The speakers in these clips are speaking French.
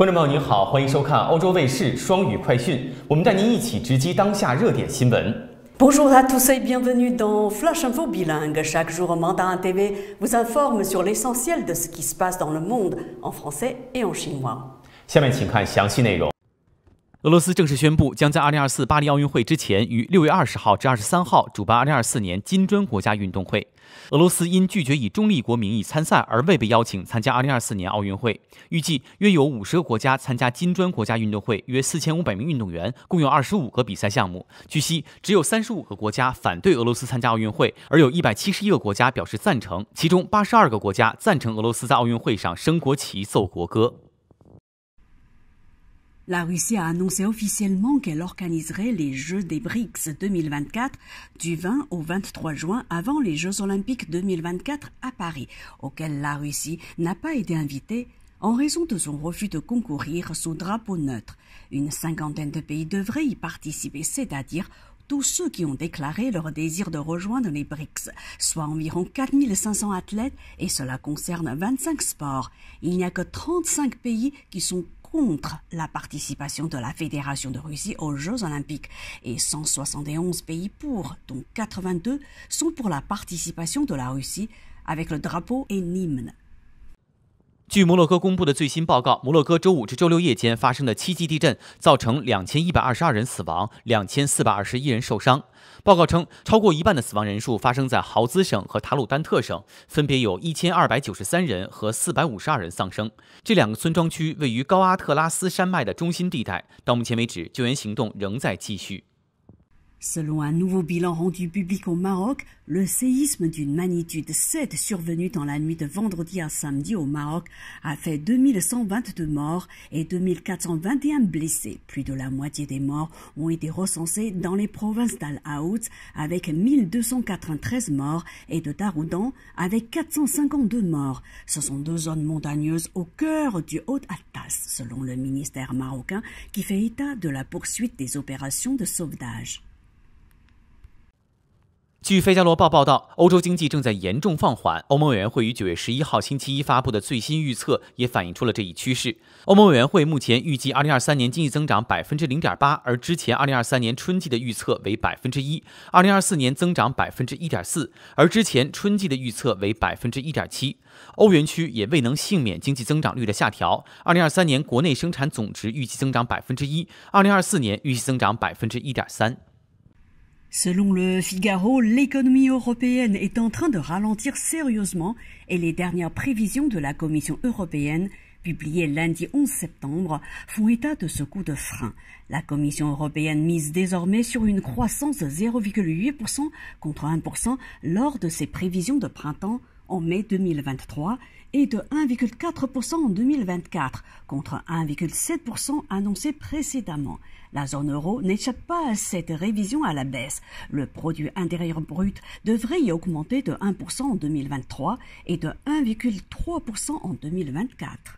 观众朋友您好，欢迎收看欧洲卫视双语快讯，我们带您一起直击当下热点新闻。Bonjour à tous et bienvenue dans Flash Info Biling. Mandarintv 下面请看详细内容。俄罗斯正式宣布，将在2024巴黎奥运会之前，于6月20号至23号主办2024年金砖国家运动会。俄罗斯因拒绝以中立国名义参赛而未被邀请参加2024年奥运会。预计约有50个国家参加金砖国家运动会，约4500名运动员，共有25个比赛项目。据悉，只有35个国家反对俄罗斯参加奥运会，而有一百七十一个国家表示赞成，其中八十二个国家赞成俄罗斯在奥运会上升国旗、奏国歌。La Russie a annoncé officiellement qu'elle organiserait les Jeux des BRICS 2024 du 20 au 23 juin avant les Jeux olympiques 2024 à Paris, auxquels la Russie n'a pas été invitée en raison de son refus de concourir sous drapeau neutre. Une cinquantaine de pays devraient y participer, c'est-à-dire tous ceux qui ont déclaré leur désir de rejoindre les BRICS, soit environ 4500 athlètes, et cela concerne 25 sports. Il n'y a que 35 pays qui sont contre la participation de la Fédération de Russie aux Jeux olympiques et 171 pays pour, dont 82 sont pour la participation de la Russie avec le drapeau et l'hymne. 据摩洛哥公布的最新报告，摩洛哥周五至周六夜间发生的七级地震造成两千一百二十二人死亡，两千四百二十一人受伤。报告称，超过一半的死亡人数发生在豪兹省和塔鲁丹特省，分别有一千二百九十三人和四百五十二人丧生。这两个村庄区位于高阿特拉斯山脉的中心地带，到目前为止，救援行动仍在继续。Selon un nouveau bilan rendu public au Maroc, le séisme d'une magnitude 7 survenu dans la nuit de vendredi à samedi au Maroc a fait 2122 morts et 2421 blessés. Plus de la moitié des morts ont été recensés dans les provinces d'Al-Aout avec 1293 morts et de Daroudan avec 452 morts. Ce sont deux zones montagneuses au cœur du Haut-Atlas, selon le ministère marocain qui fait état de la poursuite des opérations de sauvetage. 据《费加罗报》报道，欧洲经济正在严重放缓。欧盟委员会于九月十一号星期一发布的最新预测也反映出了这一趋势。欧盟委员会目前预计，二零二三年经济增长百分之零点八，而之前二零二三年春季的预测为百分之一；二零二四年增长百分之一点四，而之前春季的预测为百分之一点七。欧元区也未能幸免经济增长率的下调。二零二三年国内生产总值预计增长百分之一，二零二四年预计增长百分之一点三。Selon le Figaro, l'économie européenne est en train de ralentir sérieusement et les dernières prévisions de la Commission européenne publiées lundi 11 septembre font état de ce coup de frein. La Commission européenne mise désormais sur une croissance de 0,8% contre 1% lors de ses prévisions de printemps en mai 2023 et de 1,4% en 2024 contre 1,7% annoncé précédemment. La zone euro n'échappe pas à cette révision à la baisse. Le produit intérieur brut devrait y augmenter de 1% en 2023 et de 1,3% en 2024.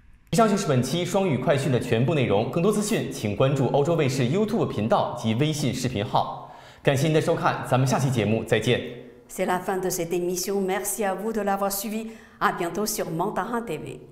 C'est la fin de cette émission. Merci à vous de l'avoir suivi. À bientôt sur Mantarin TV.